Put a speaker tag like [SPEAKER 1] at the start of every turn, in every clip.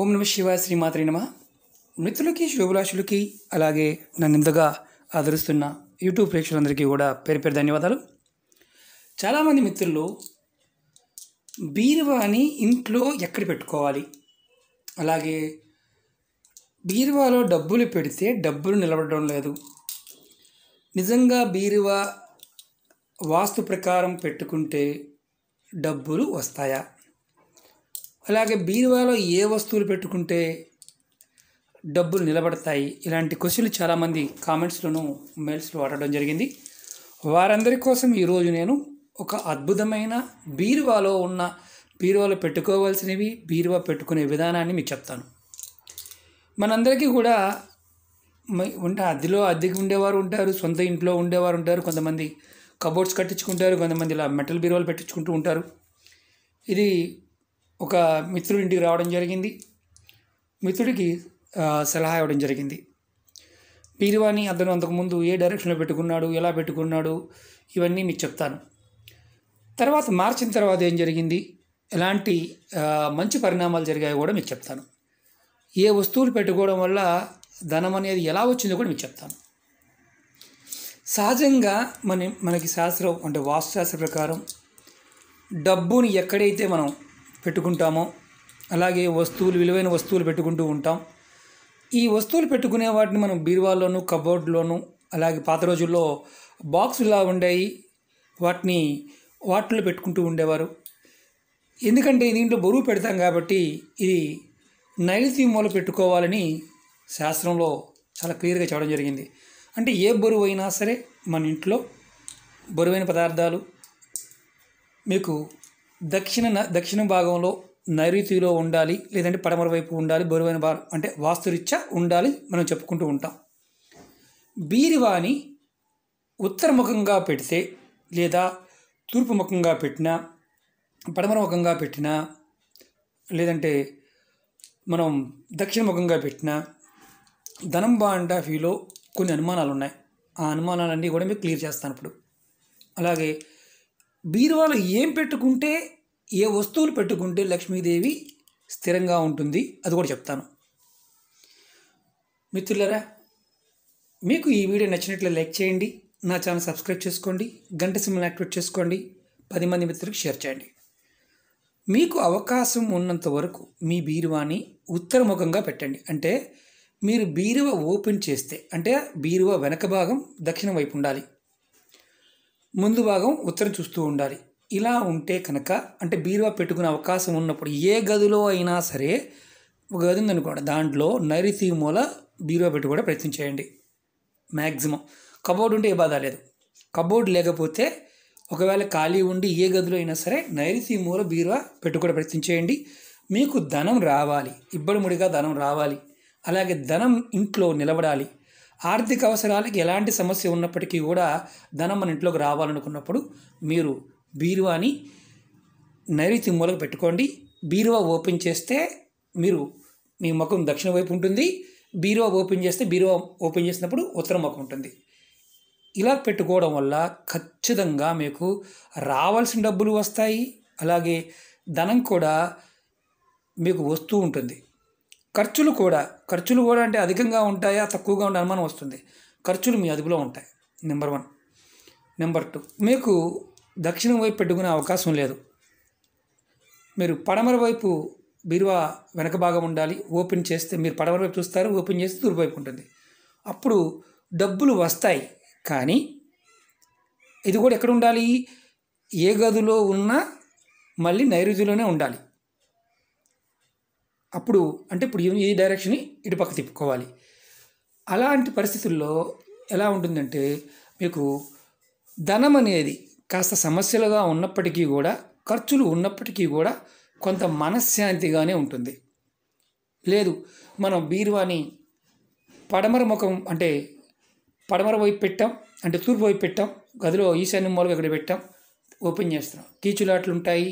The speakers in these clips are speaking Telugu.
[SPEAKER 1] ఓం నమ శివాయ శ్రీమాత్రి నమ మిత్రులకి శుభలాషులకి అలాగే నన్ను ఇంతగా ఆదరిస్తున్న యూట్యూబ్ ప్రేక్షకులందరికీ కూడా పేరు పేరు ధన్యవాదాలు చాలామంది మిత్రులు బీరువాని ఇంట్లో ఎక్కడ పెట్టుకోవాలి అలాగే బీరువాలో డబ్బులు పెడితే డబ్బులు నిలబడడం లేదు నిజంగా బీరువా వాస్తు ప్రకారం పెట్టుకుంటే డబ్బులు వస్తాయా అలాగే బీరువాలో ఏ వస్తువులు పెట్టుకుంటే డబ్బులు నిలబడతాయి ఇలాంటి క్వశ్చన్లు చాలామంది కామెంట్స్లోను మెయిల్స్లో అడగడం జరిగింది వారందరి కోసం ఈరోజు నేను ఒక అద్భుతమైన బీరువాలో ఉన్న బీరువాలు పెట్టుకోవాల్సినవి బీరువా పెట్టుకునే విధానాన్ని మీకు చెప్తాను మనందరికీ కూడా ఉంటే అద్దెలో అద్దెకి ఉండేవారు ఉంటారు సొంత ఇంట్లో ఉండేవారు ఉంటారు కొంతమంది కబోర్డ్స్ కట్టించుకుంటారు కొంతమంది ఇలా మెటల్ బీరువాలు పెట్టించుకుంటూ ఉంటారు ఇది ఒక మిత్రుడి ఇంటికి రావడం జరిగింది మిత్రుడికి సలహా ఇవ్వడం జరిగింది పీరివాణి అతను అంతకుముందు ఏ డైరెక్షన్లో పెట్టుకున్నాడు ఎలా పెట్టుకున్నాడు ఇవన్నీ మీకు చెప్తాను తర్వాత మార్చిన తర్వాత ఏం జరిగింది ఎలాంటి మంచి పరిణామాలు జరిగాయో కూడా మీకు చెప్తాను ఏ వస్తువులు పెట్టుకోవడం వల్ల ధనం అనేది ఎలా వచ్చిందో కూడా మీకు చెప్తాను సహజంగా మన మనకి శాస్త్రం అంటే శాస్త్ర ప్రకారం డబ్బుని ఎక్కడైతే మనం పెట్టుకుంటాము అలాగే వస్తువులు విలువైన వస్తువులు పెట్టుకుంటూ ఉంటాం ఈ వస్తువులు పెట్టుకునే వాటిని మనం బీరువాల్లోనూ కబోర్డ్లోనూ అలాగే పాత రోజుల్లో బాక్సులా ఉండేవి వాటిని వాటిలో పెట్టుకుంటూ ఉండేవారు ఎందుకంటే దీంట్లో బరువు పెడతాం కాబట్టి ఇది నైరుతీమూల పెట్టుకోవాలని శాస్త్రంలో చాలా క్లియర్గా చెప్పడం జరిగింది అంటే ఏ బరువు అయినా సరే మన ఇంట్లో బరువైన పదార్థాలు మీకు దక్షిణ దక్షిణ భాగంలో నైరుతిలో ఉండాలి లేదంటే పడమర వైపు ఉండాలి బరువైన భాగం అంటే వాస్తురీత్యా ఉండాలి మనం చెప్పుకుంటూ ఉంటాం బీరివాణి ఉత్తరముఖంగా పెడితే లేదా తూర్పుముఖంగా పెట్టినా పడమరముఖంగా పెట్టినా లేదంటే మనం దక్షిణముఖంగా పెట్టినా ధనం బాండ్ కొన్ని అనుమానాలు ఉన్నాయి ఆ అనుమానాలన్నీ కూడా మీకు క్లియర్ చేస్తాను ఇప్పుడు అలాగే బీరువాలో ఏం పెట్టుకుంటే ఏ వస్తువులు పెట్టుకుంటే లక్ష్మీదేవి స్థిరంగా ఉంటుంది అది కూడా చెప్తాను మిత్రులరా మీకు ఈ వీడియో నచ్చినట్లు లైక్ చేయండి నా ఛానల్ సబ్స్క్రైబ్ చేసుకోండి గంట సింబల్ యాక్టివేట్ చేసుకోండి పది మంది మిత్రులకు షేర్ చేయండి మీకు అవకాశం ఉన్నంత వరకు మీ బీరువాని ఉత్తరముఖంగా పెట్టండి అంటే మీరు బీరువ ఓపెన్ చేస్తే అంటే బీరువ వెనక భాగం దక్షిణం వైపు ఉండాలి ముందు భాగం ఉత్తరం చూస్తూ ఉండాలి ఇలా ఉంటే కనుక అంటే బీరువా పెట్టుకునే అవకాశం ఉన్నప్పుడు ఏ గదిలో అయినా సరే ఒక గది ఉందనుకోండి దాంట్లో నైరుతి మూల బీరువా పెట్టుకోవడం ప్రయత్నం చేయండి మ్యాక్సిమం కబోర్డ్ ఉంటే ఏ బాధ లేదు కబోర్డ్ లేకపోతే ఒకవేళ ఖాళీ ఉండి ఏ గదిలో అయినా సరే నైరుతి మూల బీరువా పెట్టుకోవడం ప్రయత్నం చేయండి మీకు ధనం రావాలి ఇబ్బడిముడిగా ధనం రావాలి అలాగే ధనం ఇంట్లో నిలబడాలి ఆర్థిక అవసరాలకి ఎలాంటి సమస్య ఉన్నప్పటికీ కూడా ధనం మన ఇంట్లోకి రావాలనుకున్నప్పుడు మీరు బీరువాని నైరుతి మూలకు పెట్టుకోండి బీరువా ఓపెన్ చేస్తే మీరు మీ ముఖం దక్షిణ వైపు ఉంటుంది బీరువా ఓపెన్ చేస్తే బీరువా ఓపెన్ చేసినప్పుడు ఉత్తరం ముఖం ఉంటుంది ఇలా పెట్టుకోవడం వల్ల ఖచ్చితంగా మీకు రావాల్సిన డబ్బులు వస్తాయి అలాగే ధనం కూడా మీకు వస్తూ ఉంటుంది ఖర్చులు కూడా ఖర్చులు కూడా అంటే అధికంగా ఉంటాయా తక్కువగా ఉండే అనుమానం వస్తుంది ఖర్చులు మీ అదుపులో ఉంటాయి నెంబర్ వన్ నెంబర్ టూ మీకు దక్షిణం వైపు పెట్టుకునే అవకాశం లేదు మీరు పడమర వైపు బీరువా వెనక భాగం ఉండాలి ఓపెన్ చేస్తే మీరు పడమర వైపు చూస్తారు ఓపెన్ చేస్తే తూర్పు వైపు ఉంటుంది అప్పుడు డబ్బులు వస్తాయి కానీ ఇది కూడా ఎక్కడ ఉండాలి ఏ గదిలో ఉన్నా మళ్ళీ నైరుతిలోనే ఉండాలి అప్పుడు అంటే ఇప్పుడు ఈ డైరెక్షన్ని ఇటుపక్క తిప్పుకోవాలి అలాంటి పరిస్థితుల్లో ఎలా ఉంటుందంటే మీకు ధనం అనేది కాస్త సమస్యలుగా ఉన్నప్పటికీ కూడా ఖర్చులు ఉన్నప్పటికీ కూడా కొంత మనశ్శాంతిగానే ఉంటుంది లేదు మనం బీరువాని పడమర ముఖం అంటే పడమర వైపు పెట్టాం అంటే తూర్పు వైపు పెట్టాం గదిలో ఈశాన్య మూలగా ఇక్కడ పెట్టాం ఓపెన్ చేస్తున్నాం కీచులాట్లు ఉంటాయి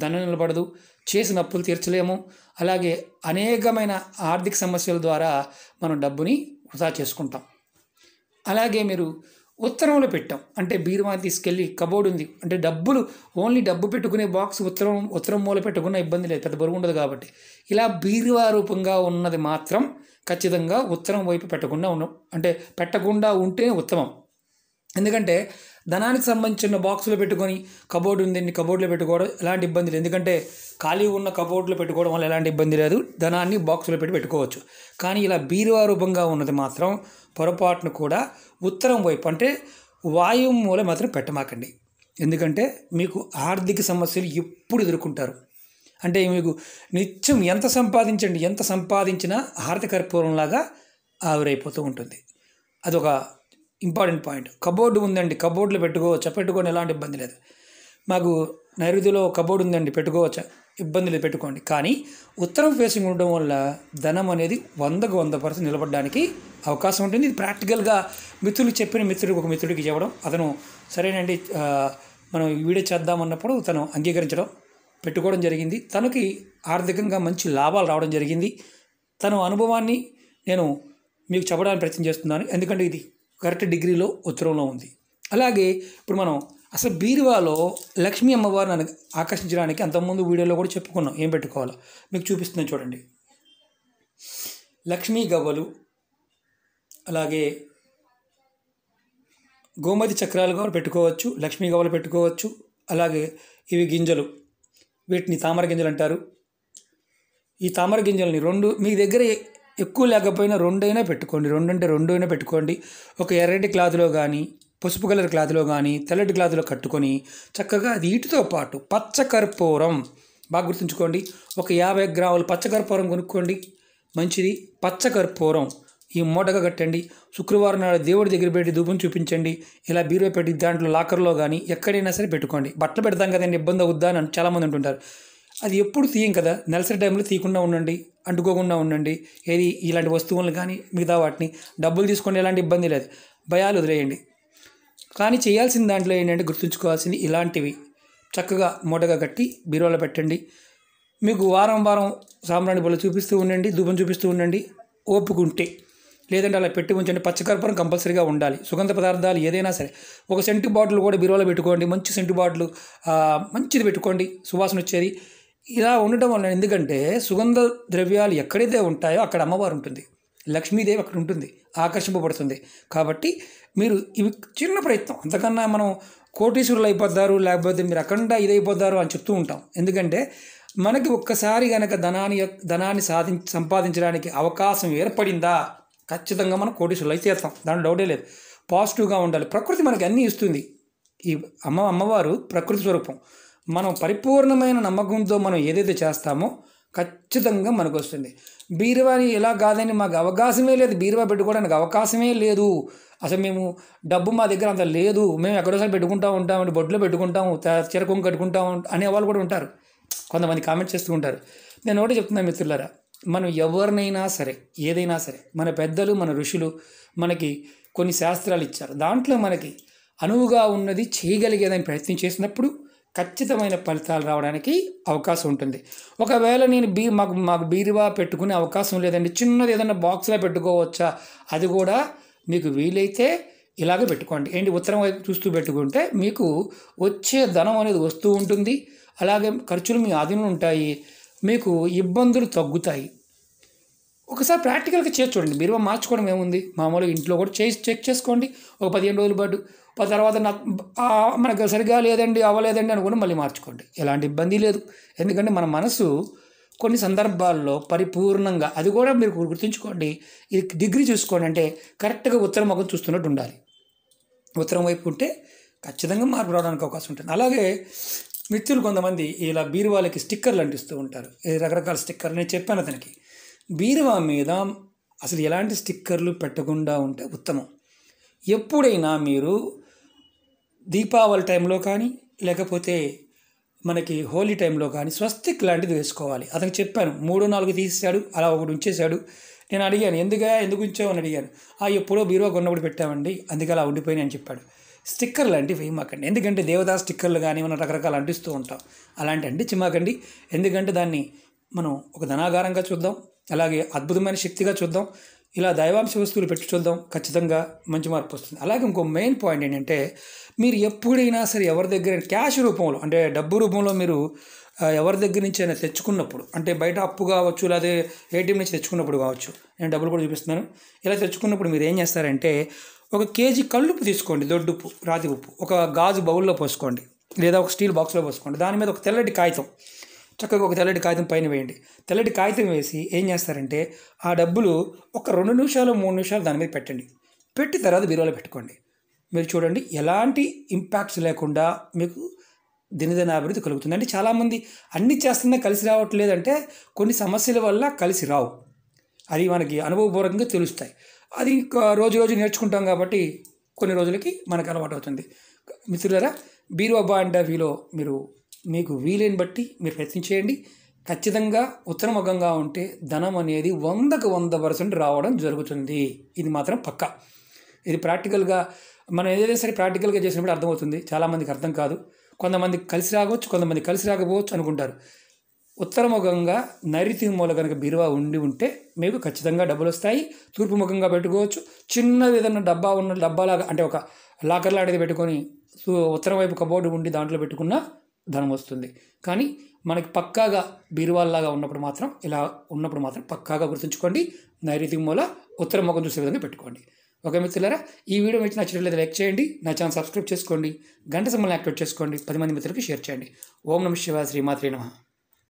[SPEAKER 1] దండ నిలబడదు చేసిన అప్పులు తీర్చలేము అలాగే అనేకమైన ఆర్థిక సమస్యల ద్వారా మనం డబ్బుని వృధా చేసుకుంటాం అలాగే మీరు ఉత్తరంలో పెట్టాం అంటే బీరువాని తీసుకెళ్ళి కబోర్డ్ ఉంది అంటే డబ్బులు ఓన్లీ డబ్బు పెట్టుకునే బాక్స్ ఉత్తరం ఉత్తరం మూల పెట్టుకున్న ఇబ్బంది లేదు పెద్ద బరువు ఉండదు కాబట్టి ఇలా బీరువా రూపంగా ఉన్నది మాత్రం ఖచ్చితంగా ఉత్తరం వైపు పెట్టకుండా ఉన్న అంటే పెట్టకుండా ఉంటేనే ఉత్తమం ఎందుకంటే ధనానికి సంబంధించిన బాక్సులు పెట్టుకొని కబోర్డ్ ఉందండి కబోర్డ్లో పెట్టుకోవడం ఎలాంటి ఇబ్బంది లేదు ఎందుకంటే ఖాళీ ఉన్న కబోర్డ్లో పెట్టుకోవడం వల్ల ఎలాంటి ఇబ్బంది లేదు ధనాన్ని బాక్సులో పెట్టి పెట్టుకోవచ్చు కానీ ఇలా బీరువా రూపంగా ఉన్నది మాత్రం పొరపాటును కూడా ఉత్తరం వైపు అంటే మూల మాత్రం పెట్టమాకండి ఎందుకంటే మీకు ఆర్థిక సమస్యలు ఎప్పుడు ఎదుర్కొంటారు అంటే మీకు నిత్యం ఎంత సంపాదించండి ఎంత సంపాదించినా ఆర్థిక పూర్వంలాగా ఆవిరైపోతూ ఉంటుంది అదొక ఇంపార్టెంట్ పాయింట్ కబోర్డు ఉందండి కబోర్డులు పెట్టుకోవచ్చా పెట్టుకొని ఎలాంటి ఇబ్బంది లేదు మాకు నైరుతిలో కబోర్డు ఉందండి పెట్టుకోవచ్చా ఇబ్బందులు పెట్టుకోండి కానీ ఉత్తరం ఫేసింగ్ ఉండడం వల్ల ధనం అనేది వందకు వంద పర్సెంట్ నిలబడడానికి అవకాశం ఉంటుంది ఇది ప్రాక్టికల్గా మిత్రులు చెప్పిన మిత్రుడికి ఒక మిత్రుడికి చెప్పడం అతను సరేనండి మనం వీడియో చేద్దామన్నప్పుడు తను అంగీకరించడం పెట్టుకోవడం జరిగింది తనకి ఆర్థికంగా మంచి లాభాలు రావడం జరిగింది తన అనుభవాన్ని నేను మీకు చెప్పడానికి ప్రయత్నం చేస్తున్నాను ఎందుకంటే ఇది కరెక్ట్ డిగ్రీలో ఉత్తరంలో ఉంది అలాగే ఇప్పుడు మనం అసలు బీరువాలో లక్ష్మీ అమ్మవారిని ఆకర్షించడానికి అంతకుముందు వీడియోలో కూడా చెప్పుకున్నాం ఏం పెట్టుకోవాలో మీకు చూపిస్తున్నాను చూడండి లక్ష్మీ గవ్వలు అలాగే గోమతి చక్రాలు కూడా పెట్టుకోవచ్చు లక్ష్మీ గవ్వలు పెట్టుకోవచ్చు అలాగే ఇవి గింజలు వీటిని తామర గింజలు అంటారు ఈ తామర గింజల్ని రెండు మీ దగ్గర ఎక్కువ లేకపోయినా రెండైనా పెట్టుకోండి రెండంటే అయినా పెట్టుకోండి ఒక ఎర్రటి క్లాత్లో కానీ పసుపు కలర్ క్లాత్లో కానీ తెల్లటి క్లాత్లో కట్టుకొని చక్కగా వీటితో పాటు పచ్చకర్పూరం బాగా గుర్తుంచుకోండి ఒక యాభై గ్రాములు పచ్చకర్పూరం కొనుక్కోండి మంచిది పచ్చకర్పూరం ఈ మూటగా కట్టండి శుక్రవారం నాడు దేవుడి దగ్గర పెట్టి దూపం చూపించండి ఇలా బీరువా పెట్టి దాంట్లో లాకర్లో కానీ ఎక్కడైనా సరే పెట్టుకోండి బట్టలు పెడతాం కదండి ఇబ్బంది అవుద్దా అని చాలామంది ఉంటుంటారు అది ఎప్పుడు తీయం కదా నెలసరి టైంలో తీయకుండా ఉండండి అంటుకోకుండా ఉండండి ఏది ఇలాంటి వస్తువులను కానీ మిగతా వాటిని డబ్బులు తీసుకోండి ఎలాంటి ఇబ్బంది లేదు భయాలు వదిలేయండి కానీ చేయాల్సిన దాంట్లో ఏంటంటే గుర్తుంచుకోవాల్సింది ఇలాంటివి చక్కగా మూటగా కట్టి బీరువాలో పెట్టండి మీకు వారం వారం సాంబ్రాణి పళ్ళు చూపిస్తూ ఉండండి దుబ్బం చూపిస్తూ ఉండండి ఓపుకుంటే లేదంటే అలా పెట్టి ఉంచండి పచ్చకర్పూరం కంపల్సరీగా ఉండాలి సుగంధ పదార్థాలు ఏదైనా సరే ఒక సెంటు బాటిల్ కూడా బీరువాలో పెట్టుకోండి మంచి సెంటు బాటిల్ మంచిది పెట్టుకోండి సువాసన వచ్చేది ఇలా ఉండటం వల్ల ఎందుకంటే సుగంధ ద్రవ్యాలు ఎక్కడైతే ఉంటాయో అక్కడ అమ్మవారు ఉంటుంది లక్ష్మీదేవి అక్కడ ఉంటుంది ఆకర్షింపబడుతుంది కాబట్టి మీరు ఇవి చిన్న ప్రయత్నం అంతకన్నా మనం కోటీశ్వరులు అయిపోతారు లేకపోతే మీరు అఖండ ఇదైపోతారు అని చెప్తూ ఉంటాం ఎందుకంటే మనకి ఒక్కసారి కనుక ధనాన్ని ధనాన్ని సాధి సంపాదించడానికి అవకాశం ఏర్పడిందా ఖచ్చితంగా మనం కోటీశ్వరులు అయితే చేస్తాం దాని డౌటే లేదు పాజిటివ్గా ఉండాలి ప్రకృతి మనకి అన్నీ ఇస్తుంది ఈ అమ్మ అమ్మవారు ప్రకృతి స్వరూపం మనం పరిపూర్ణమైన నమ్మకంతో మనం ఏదైతే చేస్తామో ఖచ్చితంగా మనకు వస్తుంది బీరువాని ఎలా కాదని మాకు అవకాశమే లేదు బీరువా పెట్టుకోవడానికి అవకాశమే లేదు అసలు మేము డబ్బు మా దగ్గర అంత లేదు మేము ఎక్కడోసారి ఉంటాం అంటే బొడ్లో పెట్టుకుంటాము చిరకొంగు కట్టుకుంటాము అనేవాళ్ళు కూడా ఉంటారు కొంతమంది కామెంట్ చేస్తూ ఉంటారు నేను ఒకటి చెప్తున్నా మిత్రులారా మనం ఎవరినైనా సరే ఏదైనా సరే మన పెద్దలు మన ఋషులు మనకి కొన్ని శాస్త్రాలు ఇచ్చారు దాంట్లో మనకి అనువుగా ఉన్నది చేయగలిగేదని ప్రయత్నం చేసినప్పుడు ఖచ్చితమైన ఫలితాలు రావడానికి అవకాశం ఉంటుంది ఒకవేళ నేను బీ మాకు మాకు బీరువా పెట్టుకునే అవకాశం లేదండి చిన్నది ఏదైనా బాక్స్లో పెట్టుకోవచ్చా అది కూడా మీకు వీలైతే ఇలాగే పెట్టుకోండి ఏంటి ఉత్తరం వైపు చూస్తూ పెట్టుకుంటే మీకు వచ్చే ధనం అనేది వస్తూ ఉంటుంది అలాగే ఖర్చులు మీ ఆధీనంలో ఉంటాయి మీకు ఇబ్బందులు తగ్గుతాయి ఒకసారి ప్రాక్టికల్గా చేసి చూడండి మీరు మార్చుకోవడం ఏముంది మామూలుగా ఇంట్లో కూడా చేసి చెక్ చేసుకోండి ఒక పదిహేను రోజుల పాటు తర్వాత మనకు సరిగా లేదండి అవ్వలేదండి అనుకుని మళ్ళీ మార్చుకోండి ఎలాంటి ఇబ్బంది లేదు ఎందుకంటే మన మనసు కొన్ని సందర్భాల్లో పరిపూర్ణంగా అది కూడా మీరు గుర్తుంచుకోండి ఇది డిగ్రీ చూసుకోండి అంటే కరెక్ట్గా ఉత్తర ముఖం చూస్తున్నట్టు ఉండాలి ఉత్తరం వైపు ఉంటే ఖచ్చితంగా మార్పు రావడానికి అవకాశం ఉంటుంది అలాగే మిత్రులు కొంతమంది ఇలా బీరువాలకి స్టిక్కర్లు అంటిస్తూ ఉంటారు రకరకాల స్టిక్కర్లు నేను చెప్పాను అతనికి బీరువా మీద అసలు ఎలాంటి స్టిక్కర్లు పెట్టకుండా ఉంటే ఉత్తమం ఎప్పుడైనా మీరు దీపావళి టైంలో కానీ లేకపోతే మనకి హోలీ టైంలో కానీ స్వస్తిక్ లాంటిది వేసుకోవాలి అతను చెప్పాను మూడు నాలుగు తీసేశాడు అలా ఒకటి ఉంచేశాడు నేను అడిగాను ఎందుగా ఎందుకు ఉంచావు అని అడిగాను ఆ ఎప్పుడో బీరువా కొన్నప్పుడు పెట్టామండి అందుకే అలా ఉండిపోయినా అని చెప్పాడు స్టిక్కర్ అంటే వేయమాకండి ఎందుకంటే దేవదా స్టిక్కర్లు కానీ మనం రకరకాలు అంటిస్తూ ఉంటాం అలాంటి అంటే చిమాకండి ఎందుకంటే దాన్ని మనం ఒక ధనాగారంగా చూద్దాం అలాగే అద్భుతమైన శక్తిగా చూద్దాం ఇలా దైవాంశ వస్తువులు పెట్టి చూద్దాం ఖచ్చితంగా మంచి మార్పు వస్తుంది అలాగే ఇంకో మెయిన్ పాయింట్ ఏంటంటే మీరు ఎప్పుడైనా సరే ఎవరి దగ్గర క్యాష్ రూపంలో అంటే డబ్బు రూపంలో మీరు ఎవరి దగ్గర నుంచి అయినా తెచ్చుకున్నప్పుడు అంటే బయట అప్పు కావచ్చు లేదా ఏటీఎం నుంచి తెచ్చుకున్నప్పుడు కావచ్చు నేను డబ్బులు కూడా చూపిస్తున్నాను ఇలా తెచ్చుకున్నప్పుడు మీరు ఏం చేస్తారంటే ఒక కేజీ కల్లుపు తీసుకోండి దొడ్డుప్పు రాతి ఉప్పు ఒక గాజు బౌల్లో పోసుకోండి లేదా ఒక స్టీల్ బాక్స్లో పోసుకోండి దాని మీద ఒక తెల్లటి కాగితం చక్కగా ఒక తెల్లటి కాగితం పైన వేయండి తెల్లటి కాగితం వేసి ఏం చేస్తారంటే ఆ డబ్బులు ఒక రెండు నిమిషాలు మూడు నిమిషాలు దాని మీద పెట్టండి పెట్టి తర్వాత బీరువాలో పెట్టుకోండి మీరు చూడండి ఎలాంటి ఇంపాక్ట్స్ లేకుండా మీకు దినదిన అభివృద్ధి కలుగుతుంది అంటే చాలామంది అన్ని చేస్తున్నా కలిసి రావట్లేదు అంటే కొన్ని సమస్యల వల్ల కలిసి రావు అది మనకి అనుభవపూర్వకంగా తెలుస్తాయి అది ఇంకా రోజు రోజు నేర్చుకుంటాం కాబట్టి కొన్ని రోజులకి మనకు అలవాటు అవుతుంది మిత్రులరా బీరువా బాండ్ వీలో మీరు మీకు వీలైన బట్టి మీరు ప్రయత్నం చేయండి ఖచ్చితంగా ఉత్తరముఖంగా ఉంటే ధనం అనేది వందకు వంద పర్సెంట్ రావడం జరుగుతుంది ఇది మాత్రం పక్క ఇది ప్రాక్టికల్గా మనం ఏదైనా సరే ప్రాక్టికల్గా చేసినప్పుడు అర్థమవుతుంది చాలామందికి అర్థం కాదు కొంతమంది కలిసి రావచ్చు కొంతమంది కలిసి రాకపోవచ్చు అనుకుంటారు ఉత్తరముఖంగా నైరుతి మూల కనుక బీరువా ఉండి ఉంటే మీకు ఖచ్చితంగా డబ్బులు వస్తాయి తూర్పు ముఖంగా పెట్టుకోవచ్చు చిన్న ఏదైనా డబ్బా ఉన్న డబ్బాలాగా అంటే ఒక లాకర్ లాంటిది పెట్టుకొని ఉత్తరం వైపు కబోర్డు ఉండి దాంట్లో పెట్టుకున్న ధనం వస్తుంది కానీ మనకి పక్కాగా బీరువాల్లాగా ఉన్నప్పుడు మాత్రం ఇలా ఉన్నప్పుడు మాత్రం పక్కాగా గుర్తుంచుకోండి నైరుతి మూల ఉత్తర ముఖం చూసే విధంగా పెట్టుకోండి ఓకే మిత్రులారా ఈ వీడియో మీకు నచ్చినట్లయితే లైక్ చేయండి నా ఛానల్ సబ్స్క్రైబ్ చేసుకోండి గంట సమయాన్ని యాక్టివేట్ చేసుకోండి పది మంది మిత్రులకి షేర్ చేయండి ఓం నమ శివ శ్రీమాత్రి నమ